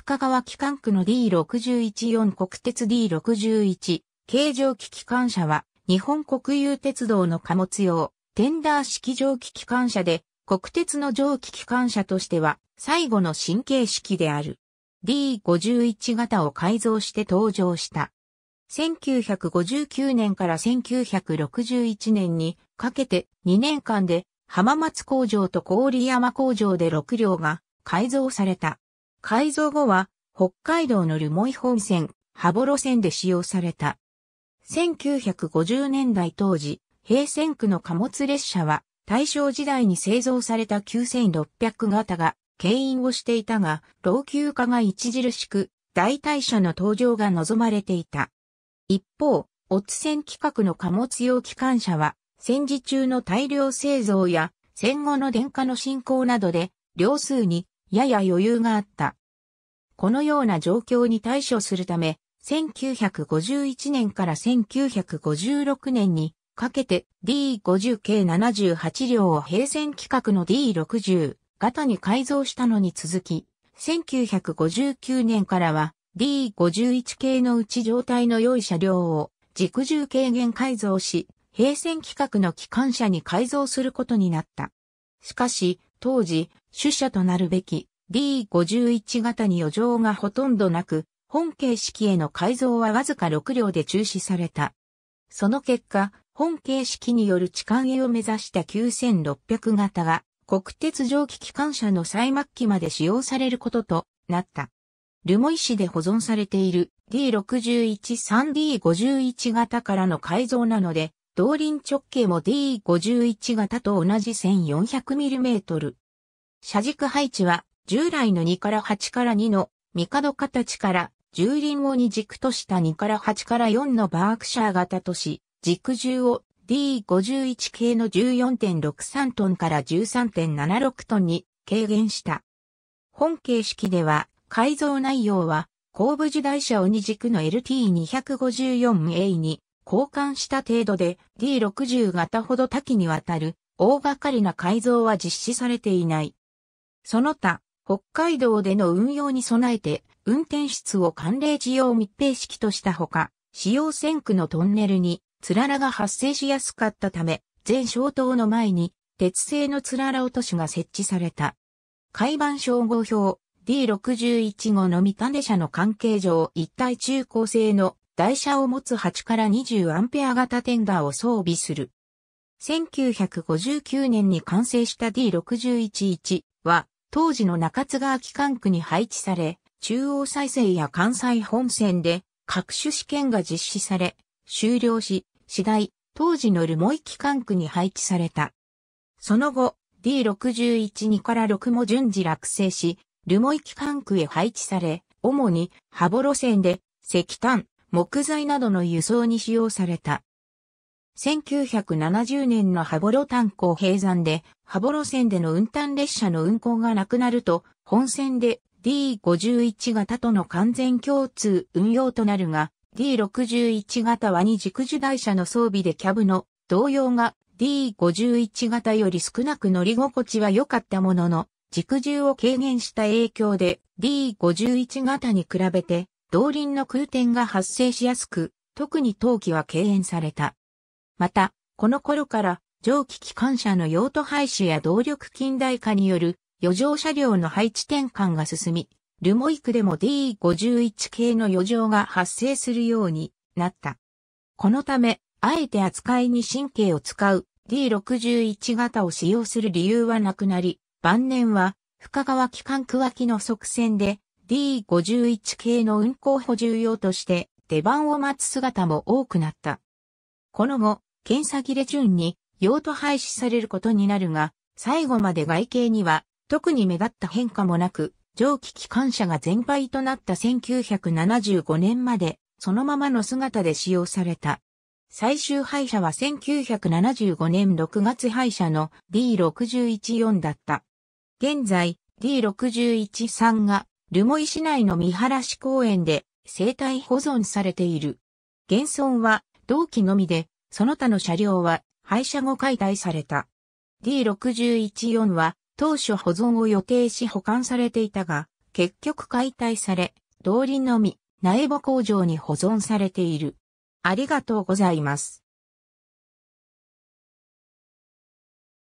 深川機関区の D614 国鉄 D61 形状機機関車は日本国有鉄道の貨物用テンダー式蒸気機関車で国鉄の蒸気機関車としては最後の神経式である D51 型を改造して登場した。1959年から1961年にかけて2年間で浜松工場と郡山工場で6両が改造された。改造後は北海道の留萌本線、羽幌線で使用された。1950年代当時、平線区の貨物列車は大正時代に製造された9600型が牽引をしていたが、老朽化が著しく、代替車の登場が望まれていた。一方、オツ線規格の貨物用機関車は、戦時中の大量製造や戦後の電化の進行などで、両数にやや余裕があった。このような状況に対処するため、1951年から1956年にかけて D50 計78両を平戦規格の D60 型に改造したのに続き、1959年からは D51 系のうち状態の良い車両を軸重軽減改造し、平線規格の機関車に改造することになった。しかし、当時、主者となるべき D51 型に余剰がほとんどなく、本形式への改造はわずか6両で中止された。その結果、本形式による痴漢へを目指した9600型が国鉄蒸気機関車の最末期まで使用されることとなった。留萌市で保存されている D613D51 型からの改造なので、動輪直径も D51 型と同じ 1400mm。車軸配置は従来の2から8から2の三角形から重輪を2軸とした2から8から4のバークシャー型とし、軸重を D51 系の14.63トンから13.76トンに軽減した。本形式では改造内容は後部時代車を2軸の LT254A に交換した程度で D60 型ほど多岐にわたる大掛かりな改造は実施されていない。その他、北海道での運用に備えて、運転室を寒冷地用密閉式としたほか、使用線区のトンネルに、つららが発生しやすかったため、全消灯の前に、鉄製のつらら落としが設置された。海板称号表 D61 号の三種社の関係上一体中高性の台車を持つ8から20アンペア型テンダーを装備する。1959年に完成した D611 は、当時の中津川機関区に配置され、中央再生や関西本線で各種試験が実施され、終了し、次第、当時の留萌機関区に配置された。その後、D612 から6も順次落成し、留萌機関区へ配置され、主に、羽幌線で、石炭、木材などの輸送に使用された。1970年の羽幌炭鉱閉山で、羽幌線での運搬列車の運行がなくなると、本線で D51 型との完全共通運用となるが、D61 型は二軸樹台車の装備でキャブの同様が D51 型より少なく乗り心地は良かったものの、軸重を軽減した影響で D51 型に比べて動輪の空転が発生しやすく、特に冬季は敬遠された。また、この頃から蒸気機関車の用途廃止や動力近代化による余剰車両の配置転換が進み、ルモイクでも D51 系の余剰が発生するようになった。このため、あえて扱いに神経を使う D61 型を使用する理由はなくなり、晩年は深川機関区脇の側線で D51 系の運行補充用として出番を待つ姿も多くなった。この後、検査切れ順に用途廃止されることになるが、最後まで外形には特に目立った変化もなく、蒸気機関車が全廃となった1975年までそのままの姿で使用された。最終廃車は1975年6月廃車の D614 だった。現在 D613 が留萌市内の三原市公園で生体保存されている。現存は同期のみで、その他の車両は廃車後解体された。D614 は当初保存を予定し保管されていたが、結局解体され、動輪のみ、苗穂工場に保存されている。ありがとうございます。